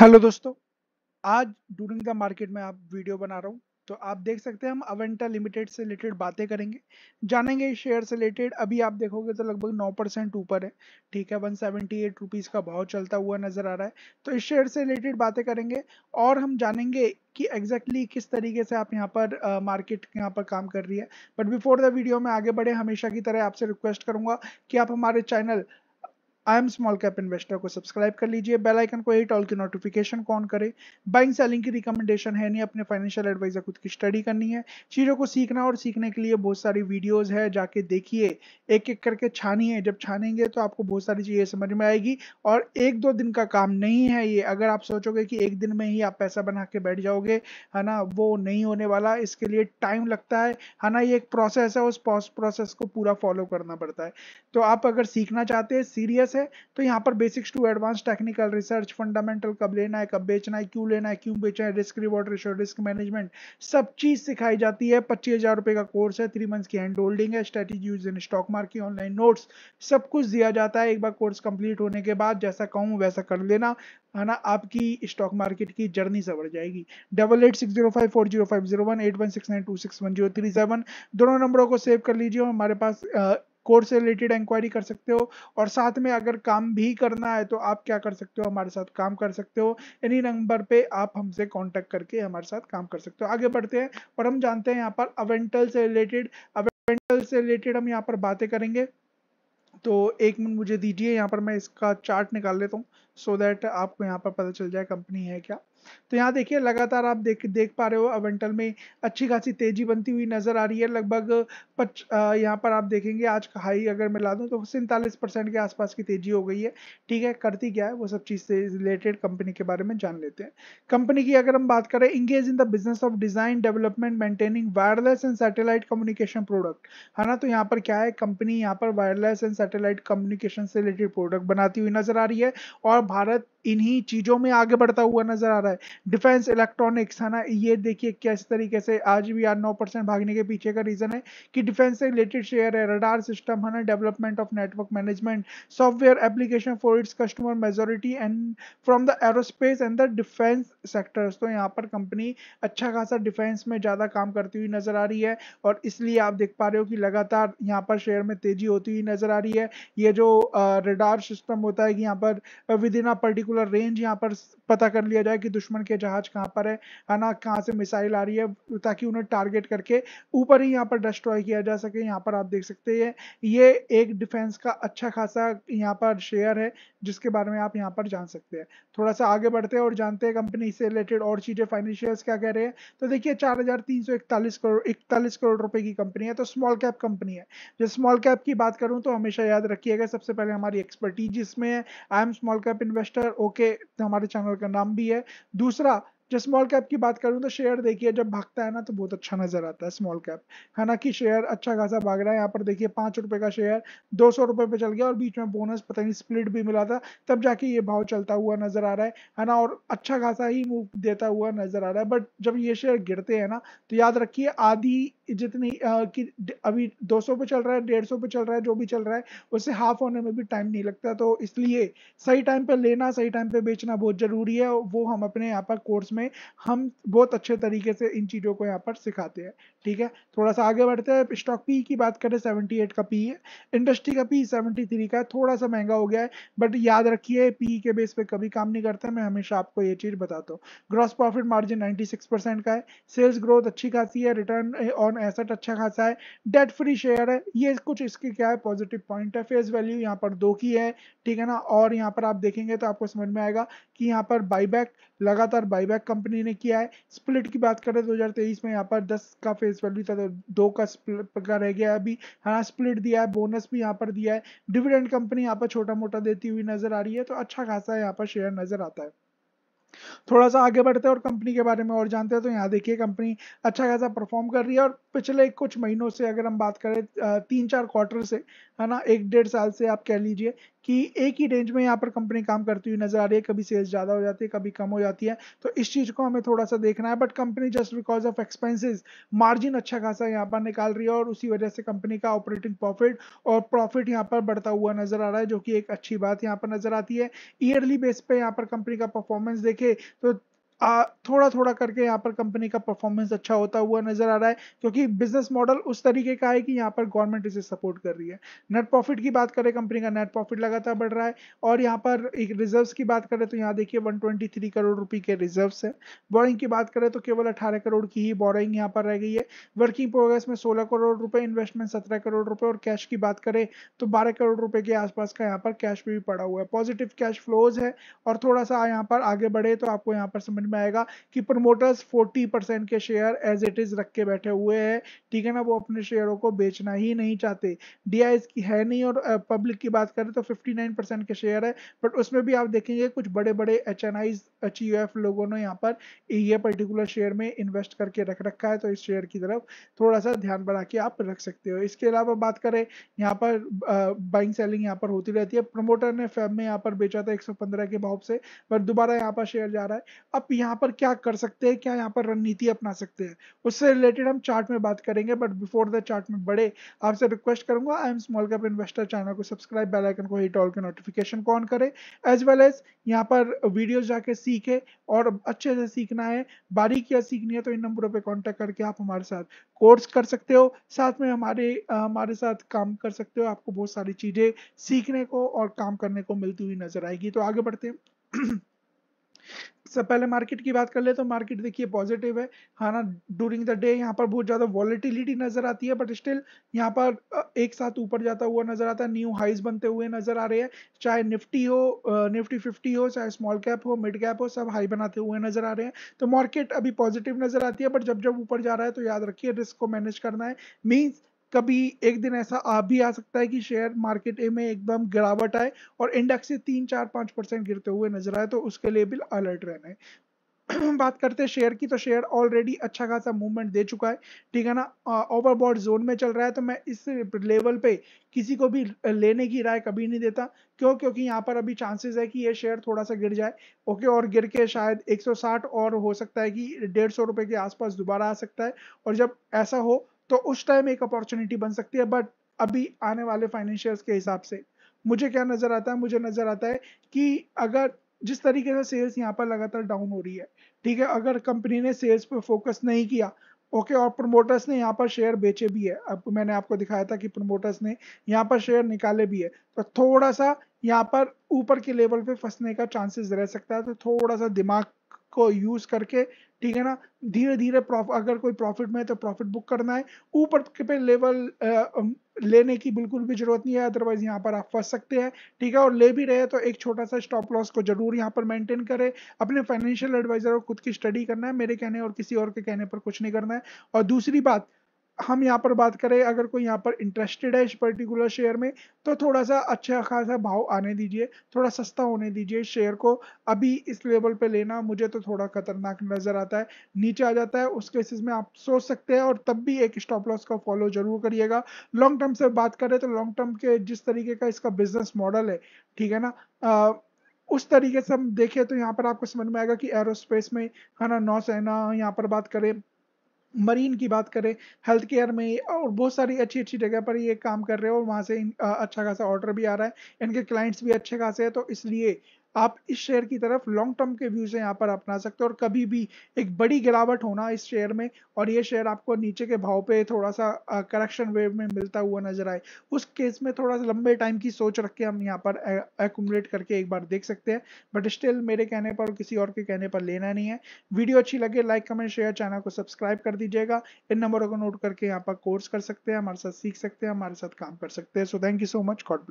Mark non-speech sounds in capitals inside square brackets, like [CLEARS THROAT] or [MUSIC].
hello दोस्तों आज during the market में आप वीडियो बना रहा हूँ तो आप देख सकते हैं हम अवेंटा लिमिटेड से रिलेटेड बातें करेंगे जानेंगे शेयर से रिलेटेड अभी आप देखोगे तो लगभग 9 परसेंट ऊपर है ठीक है वन सेवेंटी एट रुपीज़ का भाव चलता हुआ नज़र आ रहा है तो इस शेयर से रिलेटेड बातें करेंगे और हम जानेंगे कि एग्जैक्टली exactly किस तरीके से आप यहाँ पर मार्केट uh, यहाँ पर काम कर रही है बट बिफोर द वीडियो में आगे बढ़े हमेशा की तरह आपसे रिक्वेस्ट करूँगा कि आप हमारे channel I am small cap investor को सब्सक्राइब कर लीजिए बेल आइकन को हिट ऑल की नोटिफिकेशन कौन करे करें बाइंग सेलिंग की रिकमेंडेशन है नहीं अपने फाइनेंशियल एडवाइजर खुद की स्टडी करनी है चीज़ों को सीखना और सीखने के लिए बहुत सारी वीडियोस है जाके देखिए एक एक करके छानिए जब छानेंगे तो आपको बहुत सारी चीज़ें समझ में आएगी और एक दो दिन का काम नहीं है ये अगर आप सोचोगे कि एक दिन में ही आप पैसा बना के बैठ जाओगे है ना वो नहीं होने वाला इसके लिए टाइम लगता है है ना ये एक प्रोसेस है उस प्रोसेस को पूरा फॉलो करना पड़ता है तो आप अगर सीखना चाहते हैं सीरियस कैसे तो यहाँ पर basics to advance technical research fundamental कब लेना है कब बेचना है क्यों लेना है क्यों बेचना है risk reward ratio risk management सब चीज सिखाई जाती है पच्चीस हजार रुपए का कोर्स है थ्री मंथ्स की हैंड होल्डिंग है strategy use in stock market online notes सब कुछ दिया जाता है एक बार कोर्स कंप्लीट होने के बाद जैसा कहूँ वैसा कर लेना है ना आपकी स्टॉक मार्केट की जर्नी सवर जाएगी double eight six zero five four zero five zero one eight one six nine two six one zero three seven दोनों नंबरों को सेव कर लीजिए हमारे पास कोर्स से रिलेटेड इंक्वायरी कर सकते हो और साथ में अगर काम भी करना है तो आप क्या कर सकते हो हमारे साथ काम कर सकते हो एनी नंबर पे आप हमसे कांटेक्ट करके हमारे साथ काम कर सकते हो आगे बढ़ते हैं और हम जानते हैं यहाँ पर अवेंटल से रिलेटेड अवेंटल से रिलेटेड हम यहाँ पर बातें करेंगे तो एक मिनट मुझे दीजिए यहाँ पर मैं इसका चार्ट निकाल लेता हूँ सो देट दैट आपको यहाँ पर पता चल जाए कंपनी है क्या तो यहाँ देखिए लगातार आप देख देख पा रहे हो अवेंटल में अच्छी खासी तेजी बनती हुई नजर आ रही है लगभग पच यहाँ पर आप देखेंगे आज का हाई अगर मैं ला दूँ तो सैंतालीस परसेंट के आसपास की तेजी हो गई है ठीक है करती क्या है वो सब चीज़ से रिलेटेड कंपनी के बारे में जान लेते हैं कंपनी की अगर हम बात करें engage in the business of design development maintaining wireless and satellite communication product है ना तो यहाँ पर क्या है कंपनी यहाँ पर वायरलेस एंड सैटेलाइट कम्युनिकेशन से रिलेटेड प्रोडक्ट बनाती हुई नजर आ रही है और भारत इन्हीं चीजों में आगे बढ़ता हुआ नजर आ रहा है डिफेंस इलेक्ट्रॉनिक्स है ना ये देखिए किस तरीके से आज भी यार नौ परसेंट भागने के पीछे का रीजन है कि डिफेंस से रिलेटेड शेयर है रडार सिस्टम है ना development of network management software application for its customer majority and from the aerospace and the defence sectors तो यहाँ पर कंपनी अच्छा खासा डिफेंस में ज्यादा काम करती हुई नजर आ रही है और इसलिए आप देख पा रहे हो कि लगातार यहाँ पर शेयर में तेजी होती हुई नजर आ रही है ये जो रडार सिस्टम होता है कि यहाँ पर within a particular particular range यहाँ पर पता कर लिया जाए कि दुश्मन के जहाज कहाँ पर है है ना कहाँ से मिसाइल आ रही है ताकि उन्हें टारगेट करके ऊपर ही यहाँ पर डिस्ट्रॉय किया जा सके यहाँ पर आप देख सकते हैं ये एक डिफेंस का अच्छा खासा यहाँ पर शेयर है जिसके बारे में आप यहाँ पर जान सकते हैं थोड़ा सा आगे बढ़ते हैं और जानते हैं कंपनी से रिलेटेड और चीज़ें फाइनेंशियल्स क्या कह रहे हैं तो देखिए चार हजार तीन सौ इकतालीस करोड़ इकतालीस करोड़ रुपए की कंपनी है तो स्मॉल कैप कंपनी है जब स्मॉल कैप की बात करूँ तो हमेशा याद रखिएगा सबसे पहले हमारी एक्सपर्टीज इसमें है I am small cap investor okay हमारे चैनल का नाम भी है दूसरा जब स्मॉल कैप की बात करूँ तो शेयर देखिए जब भागता है ना तो बहुत अच्छा नजर आता है स्मॉल कैप हालांकि शेयर अच्छा खासा भाग रहा है यहाँ पर देखिए पांच रुपए का शेयर दो सौ रुपए पे चल गया और बीच में बोनस पता नहीं स्प्लिट भी मिला था तब जाके ये भाव चलता हुआ नजर आ रहा है है ना और अच्छा खासा ही मूव देता हुआ नजर आ रहा है बट जब ये शेयर गिरते हैं ना तो याद रखिए आधी जितनी की अभी अभी सौ पे चल रहा है सौ पे चल रहा है जो भी चल रहा है उससे हाफ होने में भी टाइम नहीं लगता तो इसलिए सही टाइम पे लेना सही टाइम पे बेचना बहुत जरूरी है वो हम अपने यहाँ पर कोर्स में में हम बहुत अच्छे तरीके से इन चीज़ों को यहाँ पर सिखाते हैं ठीक है थोड़ा सा आगे बढ़ते हैं स्टॉक पी की बात करें सेवेंटी एट का पी है इंडस्ट्री का पी सेवेंटी थ्री का है थोड़ा सा महंगा हो गया है बट याद रखिए पी के बेस पे कभी काम नहीं करता मैं हमेशा आपको ये चीज़ बताता हूँ ग्रॉस प्रॉफिट मार्जिन 96 का है सेल्स ग्रोथ अच्छी खासी है रिटर्न ऑन एसेट अच्छा खासा है डेट फ्री शेयर है ये कुछ इसके क्या है पॉजिटिव पॉइंट है फेस वैल्यू यहाँ पर दो की है ठीक है ना और यहाँ पर आप देखेंगे तो आपको समझ में आएगा कि यहाँ पर बाईबैक लगातार बाईबैक कंपनी ने किया है स्प्लिट की बात करें 2023 तो में यहाँ पर 10 का फेस वैल्यू था तो दो का स्प्लिट का रह गया अभी हाँ स्प्लिट दिया है बोनस भी यहाँ पर दिया है डिविडेंड कंपनी यहाँ पर छोटा मोटा देती हुई नजर आ रही है तो अच्छा खासा यहाँ पर शेयर नजर आता है थोड़ा सा आगे बढ़ते हैं और कंपनी के बारे में और जानते हैं तो यहाँ देखिए कंपनी अच्छा खासा परफॉर्म कर रही है और पिछले कुछ महीनों से अगर हम बात करें तीन चार क्वार्टर से है ना एक डेढ़ साल से आप कह लीजिए कि एक ही रेंज में यहाँ पर कंपनी काम करती हुई नजर आ रही है कभी सेल्स ज़्यादा हो जाती है कभी कम हो जाती है तो इस चीज़ को हमें थोड़ा सा देखना है but company just because of expenses margin अच्छा खासा यहाँ पर निकाल रही है और उसी वजह से कंपनी का ऑपरेटिंग प्रॉफिट और प्रॉफिट यहाँ पर बढ़ता हुआ नजर आ रहा है जो कि एक अच्छी बात यहाँ पर नजर आती है ईयरली बेस पे यहाँ पर कंपनी का परफॉर्मेंस देखे तो आ, थोड़ा थोड़ा करके यहाँ पर कंपनी का परफॉर्मेंस अच्छा होता हुआ नजर आ रहा है क्योंकि बिजनेस मॉडल उस तरीके का है कि यहाँ पर गवर्नमेंट इसे सपोर्ट कर रही है नेट प्रॉफिट की बात करें कंपनी का नेट प्रॉफिट लगातार बढ़ रहा है और यहाँ पर एक रिजर्व की बात करें तो यहाँ देखिए वन करोड़ रुपये के रिजर्व्स है बोरिंग की बात करें तो केवल अठारह करोड़ की ही बोरिंग यहाँ पर रह गई है वर्किंग प्रोग्रेस में सोलह करोड़ रुपये इन्वेस्टमेंट सत्रह करोड़ रुपये और कैश की बात करें तो बारह करोड़ रुपये के आसपास का यहाँ पर कैश भी पड़ा हुआ है पॉजिटिव कैश फ्लोज है और थोड़ा सा यहाँ पर आगे बढ़े तो आपको यहाँ पर समझ में आएगा कि प्रमोटर्स 40 परसेंट के शेयर एज इट इज रख के बैठे हुए हैं ठीक है ना वो अपने शेयरों को बेचना ही नहीं चाहते डी की है नहीं और पब्लिक की बात करें तो 59 परसेंट के शेयर है बट उसमें भी आप देखेंगे कुछ बड़े बड़े एच एन आईज लोगों ने यहाँ पर ये पर्टिकुलर शेयर में इन्वेस्ट करके रख रखा है तो इस शेयर की तरफ थोड़ा सा ध्यान बढ़ा के आप रख सकते हो इसके अलावा बात करें यहाँ पर बाइंग सेलिंग यहाँ पर होती रहती है प्रमोटर ने फैम में यहाँ पर बेचा था 115 के भाव से पर दोबारा यहाँ पर शेयर जा रहा है अब यहाँ पर क्या कर सकते हैं क्या यहाँ पर रणनीति अपना सकते हैं उससे रिलेटेड हम चार्ट में बात करेंगे बट बिफोर द चार्ट में बड़े आपसे रिक्वेस्ट करूंगा I am small cap investor channel को सब्सक्राइब बेल आइकन को हिट ऑल के नोटिफिकेशन को ऑन करें एज वेल एज यहाँ पर वीडियो जाके सीखे और अच्छे से सीखना है बारीक या सीखनी है तो इन नंबरों पर कॉन्टेक्ट करके आप हमारे साथ कोर्स कर सकते हो साथ में हमारे हमारे साथ काम कर सकते हो आपको बहुत सारी चीज़ें सीखने को और काम करने को मिलती हुई नजर आएगी तो आगे बढ़ते हैं [CLEARS THROAT] सब पहले मार्केट की बात कर ले तो मार्केट देखिए पॉजिटिव है हाँ ना ड्यूरिंग द डे यहाँ पर बहुत ज़्यादा वॉलिटिलिटी नजर आती है बट स्टिल यहाँ पर एक साथ ऊपर जाता हुआ नजर आता है न्यू हाइज बनते हुए नजर आ रहे हैं चाहे निफ्टी हो निफ्टी फिफ्टी हो चाहे स्मॉल कैप हो मिड कैप हो सब हाई बनाते हुए नजर आ रहे हैं तो मार्केट अभी पॉजिटिव नजर आती है बट जब जब ऊपर जा रहा है तो याद रखिए रिस्क को मैनेज करना है मीन्स कभी एक दिन ऐसा आ भी आ सकता है कि शेयर मार्केट में एकदम गिरावट आए और इंडेक्स से तीन चार पाँच परसेंट गिरते हुए नजर आए तो उसके लिए भी अलर्ट रहना है [CLEARS THROAT] बात करते हैं शेयर की तो शेयर ऑलरेडी अच्छा खासा मूवमेंट दे चुका है ठीक है ना ओवरबॉड जोन में चल रहा है तो मैं इस लेवल पे किसी को भी लेने की राय कभी नहीं देता क्यों क्योंकि यहाँ पर अभी चांसेस है कि ये शेयर थोड़ा सा गिर जाए ओके और गिर के शायद 160 और हो सकता है कि डेढ़ सौ रुपये के आसपास दोबारा आ सकता है और जब ऐसा हो तो उस टाइम एक अपॉर्चुनिटी बन सकती है बट अभी आने वाले फाइनेंशियल्स के हिसाब से मुझे क्या नज़र आता है मुझे नज़र आता है कि अगर जिस तरीके से सेल्स यहाँ पर लगातार डाउन हो रही है ठीक है अगर कंपनी ने सेल्स पर फोकस नहीं किया ओके और प्रमोटर्स ने यहाँ पर शेयर बेचे भी है अब मैंने आपको दिखाया था कि प्रमोटर्स ने यहाँ पर शेयर निकाले भी है तो थोड़ा सा यहाँ पर ऊपर के लेवल पे फंसने का चांसेस रह सकता है तो थोड़ा सा दिमाग को यूज करके ठीक है ना धीरे धीरे अगर कोई प्रॉफिट में है तो प्रॉफिट बुक करना है ऊपर पे लेवल लेने की बिल्कुल भी जरूरत नहीं है अदरवाइज यहाँ पर आप फंस सकते हैं ठीक है और ले भी रहे तो एक छोटा सा स्टॉप लॉस को जरूर यहाँ पर मेंटेन करें अपने फाइनेंशियल एडवाइजर और खुद की स्टडी करना है मेरे कहने और किसी और के कहने पर कुछ नहीं करना है और दूसरी बात हम यहाँ पर बात करें अगर कोई यहाँ पर इंटरेस्टेड है इस पर्टिकुलर शेयर में तो थोड़ा सा अच्छा खासा भाव आने दीजिए थोड़ा सस्ता होने दीजिए शेयर को अभी इस लेवल पे लेना मुझे तो थोड़ा खतरनाक नज़र आता है नीचे आ जाता है उस केसेस में आप सोच सकते हैं और तब भी एक स्टॉप लॉस का फॉलो जरूर करिएगा लॉन्ग टर्म से बात करें तो लॉन्ग टर्म के जिस तरीके का इसका बिजनेस मॉडल है ठीक है ना आ, उस तरीके से हम देखें तो यहाँ पर आपको समझ में आएगा कि एरोस्पेस में है ना नौसेना यहाँ पर बात करें मरीन की बात करें हेल्थ केयर में और बहुत सारी अच्छी अच्छी जगह पर ये काम कर रहे हो और वहाँ से इन, आ, अच्छा खासा ऑर्डर भी आ रहा है इनके क्लाइंट्स भी अच्छे खासे हैं तो इसलिए आप इस शेयर की तरफ लॉन्ग टर्म के व्यू से यहाँ पर अपना सकते हो और कभी भी एक बड़ी गिरावट होना इस शेयर में और ये शेयर आपको नीचे के भाव पे थोड़ा सा करेक्शन वेव में मिलता हुआ नजर आए उस केस में थोड़ा सा लंबे टाइम की सोच रख के हम यहाँ पर एकोमोडेट करके एक बार देख सकते हैं बट स्टिल मेरे कहने पर और किसी और के कहने पर लेना नहीं है वीडियो अच्छी लगे लाइक कमेंट शेयर चैनल को सब्सक्राइब कर दीजिएगा इन नंबरों को नोट करके यहाँ पर कोर्स कर सकते हैं हमारे साथ सीख सकते हैं हमारे साथ काम कर सकते हैं so thank you so much God bless